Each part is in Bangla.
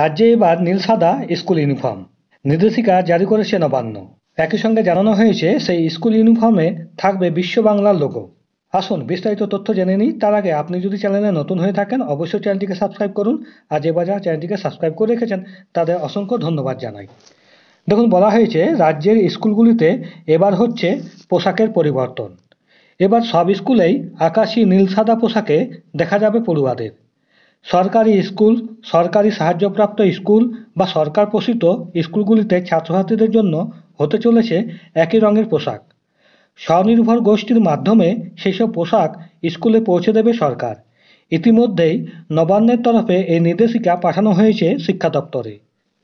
রাজ্যে এবার নীল সাদা স্কুল ইউনিফর্ম নির্দেশিকা জারি করেছে নবান্ন একই সঙ্গে জানানো হয়েছে সেই স্কুল ইউনিফর্মে থাকবে বিশ্ব বাংলার লোগো আসুন বিস্তারিত তথ্য জেনে নিই তার আগে আপনি যদি চ্যানেলে নতুন হয়ে থাকেন অবশ্যই চ্যানেলটিকে সাবস্ক্রাইব করুন আর যে বাজার চ্যানেলটিকে সাবস্ক্রাইব করে রেখেছেন তাদের অসংখ্য ধন্যবাদ জানাই দেখুন বলা হয়েছে রাজ্যের স্কুলগুলিতে এবার হচ্ছে পোশাকের পরিবর্তন এবার সব স্কুলেই আকাশি নীল সাদা পোশাকে দেখা যাবে পড়ুয়াদের সরকারি স্কুল সরকারি সাহায্যপ্রাপ্ত স্কুল বা সরকার পোষিত স্কুলগুলিতে ছাত্রছাত্রীদের জন্য হতে চলেছে একই রঙের পোশাক স্বনির্ভর গোষ্ঠীর মাধ্যমে সেসব পোশাক স্কুলে পৌঁছে দেবে সরকার ইতিমধ্যেই নবান্নের তরফে এই নির্দেশিকা পাঠানো হয়েছে শিক্ষা দপ্তরে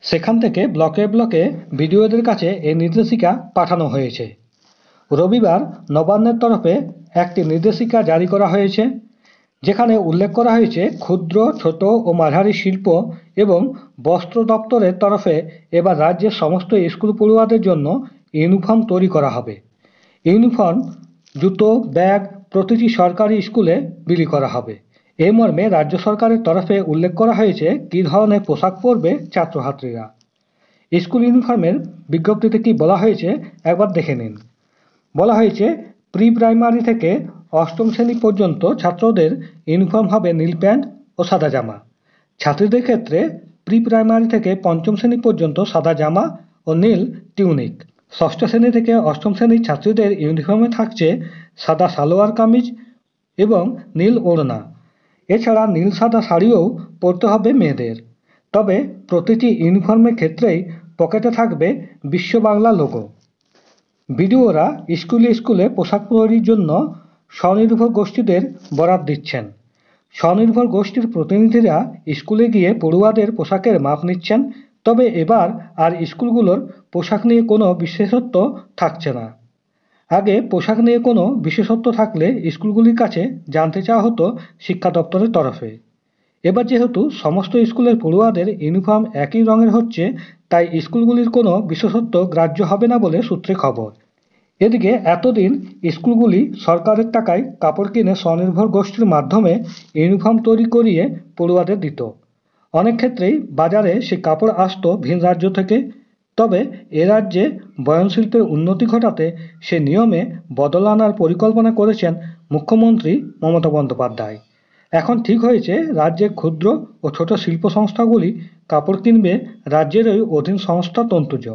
সেখান থেকে ব্লকে ব্লকে বিডিওদের কাছে এই নির্দেশিকা পাঠানো হয়েছে রবিবার নবান্নের তরফে একটি নির্দেশিকা জারি করা হয়েছে যেখানে উল্লেখ করা হয়েছে ক্ষুদ্র ছোট ও মাঝারি শিল্প এবং বস্ত্র দপ্তরের তরফে এবার রাজ্যের সমস্ত স্কুল পড়ুয়াদের জন্য ইউনিফর্ম তৈরি করা হবে ইউনিফর্ম জুতো ব্যাগ প্রতিটি সরকারি স্কুলে বিলি করা হবে এই মর্মে রাজ্য সরকারের তরফে উল্লেখ করা হয়েছে কী ধরনের পোশাক পরবে ছাত্রছাত্রীরা স্কুল ইউনিফর্মের বিজ্ঞপ্তিতে কি বলা হয়েছে একবার দেখে নিন বলা হয়েছে প্রি প্রাইমারি থেকে অষ্টম শ্রেণী পর্যন্ত ছাত্রদের ইউনিফর্ম হবে নীল প্যান্ট ও সাদা জামা ছাত্রীদের ক্ষেত্রে প্রি প্রাইমারি থেকে পঞ্চম শ্রেণী পর্যন্ত সাদা জামা ও নীল টিউনিক ষষ্ঠ শ্রেণী থেকে অষ্টম শ্রেণীর ছাত্রীদের ইউনিফর্মে থাকছে সাদা সালোয়ার কামিজ এবং নীল ওড়না এছাড়া নীল সাদা শাড়িও পরতে হবে মেয়েদের তবে প্রতিটি ইউনিফর্মের ক্ষেত্রেই পকেটে থাকবে বিশ্ব বাংলা লোগো বিডিওরা স্কুলে স্কুলে পোশাক তৈরির জন্য স্বনির্ভর গোষ্ঠীদের বরাত দিচ্ছেন স্বনির্ভর গোষ্ঠীর প্রতিনিধিরা স্কুলে গিয়ে পড়ুয়াদের পোশাকের মাপ নিচ্ছেন তবে এবার আর স্কুলগুলোর পোশাক নিয়ে কোনো বিশেষত্ব থাকছে না আগে পোশাক নিয়ে কোনো বিশেষত্ব থাকলে স্কুলগুলির কাছে জানতে চাওয়া হতো শিক্ষা দপ্তরের তরফে এবার যেহেতু সমস্ত স্কুলের পড়ুয়াদের ইউনিফর্ম একই রঙের হচ্ছে তাই স্কুলগুলির কোনো বিশেষত্ব গ্রাহ্য হবে না বলে সূত্রে খবর এদিকে এতদিন স্কুলগুলি সরকারের টাকায় কাপড় কিনে স্বনির্ভর গোষ্ঠীর মাধ্যমে ইউনিফর্ম তৈরি করিয়ে পড়ুয়াদের দিত অনেক ক্ষেত্রেই বাজারে সে কাপড় আসত ভিন রাজ্য থেকে তবে এ রাজ্যে বয়নশিল্পের উন্নতি ঘটাতে সে নিয়মে বদল আনার পরিকল্পনা করেছেন মুখ্যমন্ত্রী মমতা বন্দ্যোপাধ্যায় এখন ঠিক হয়েছে রাজ্যে ক্ষুদ্র ও ছোট শিল্প সংস্থাগুলি কাপড় কিনবে রাজ্যেরই অধীন সংস্থা তন্তুজ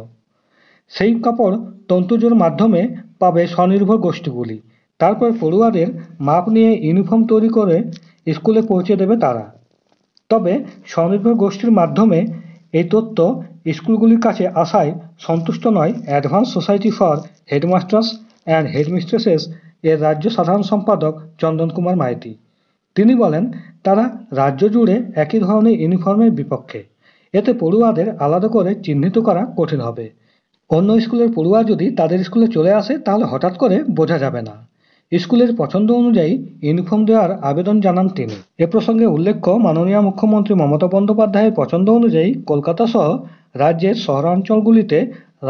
সেই কাপড় তন্তুজোর মাধ্যমে পাবে স্বনির্ভর গোষ্ঠীগুলি তারপর পড়ুয়াদের মাপ নিয়ে ইউনিফর্ম তৈরি করে স্কুলে পৌঁছে দেবে তারা তবে স্বনির্ভর গোষ্ঠীর মাধ্যমে এই তথ্য স্কুলগুলির কাছে আসায় সন্তুষ্ট নয় advance society for headmasters and headmistresses এর রাজ্য সাধারণ সম্পাদক চন্দন কুমার মাইতি তিনি বলেন তারা রাজ্য জুড়ে একই ধরনের ইউনিফর্মের বিপক্ষে এতে পড়ুয়াদের আলাদা করে চিহ্নিত করা কঠিন হবে অন্য স্কুলের পড়ুয়া যদি তাদের স্কুলে চলে আসে তাহলে হঠাৎ করে বোঝা যাবে না স্কুলের পছন্দ অনুযায়ী ইউনিফর্ম দেওয়ার আবেদন জানান তিনি এ প্রসঙ্গে উল্লেখ্য মাননীয় মুখ্যমন্ত্রী মমতা বন্দ্যোপাধ্যায়ের পছন্দ অনুযায়ী কলকাতা সহ রাজ্যের শহরাঞ্চলগুলিতে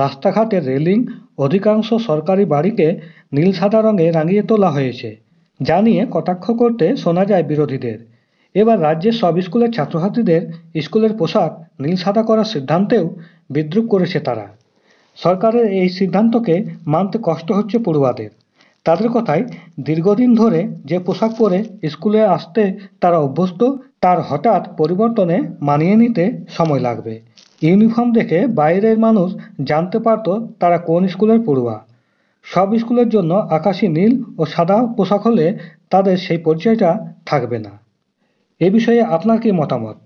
রাস্তাঘাটের রেলিং অধিকাংশ সরকারি বাড়িকে নীল সাদা রঙে রাঙিয়ে তোলা হয়েছে যা নিয়ে কটাক্ষ করতে শোনা যায় বিরোধীদের এবার রাজ্যের সব স্কুলের ছাত্রছাত্রীদের স্কুলের পোশাক নীল সাদা করার সিদ্ধান্তেও বিদ্রুপ করেছে তারা সরকারের এই সিদ্ধান্তকে মানতে কষ্ট হচ্ছে পড়ুয়াদের তাদের কথায় দীর্ঘদিন ধরে যে পোশাক পরে স্কুলে আসতে তারা অভ্যস্ত তার হঠাৎ পরিবর্তনে মানিয়ে নিতে সময় লাগবে ইউনিফর্ম দেখে বাইরের মানুষ জানতে পারত তারা কোন স্কুলের পড়ুয়া সব স্কুলের জন্য আকাশি নীল ও সাদা পোশাক হলে তাদের সেই পরিচয়টা থাকবে না এ বিষয়ে আপনার কি মতামত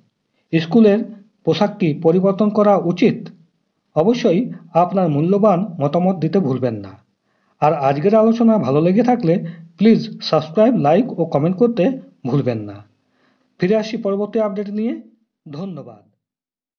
স্কুলের পোশাক কি পরিবর্তন করা উচিত অবশ্যই আপনার মূল্যবান মতামত দিতে ভুলবেন না আর আজকের আলোচনা ভালো লেগে থাকলে প্লিজ সাবস্ক্রাইব লাইক ও কমেন্ট করতে ভুলবেন না ফিরে আসি পরবর্তী আপডেট নিয়ে ধন্যবাদ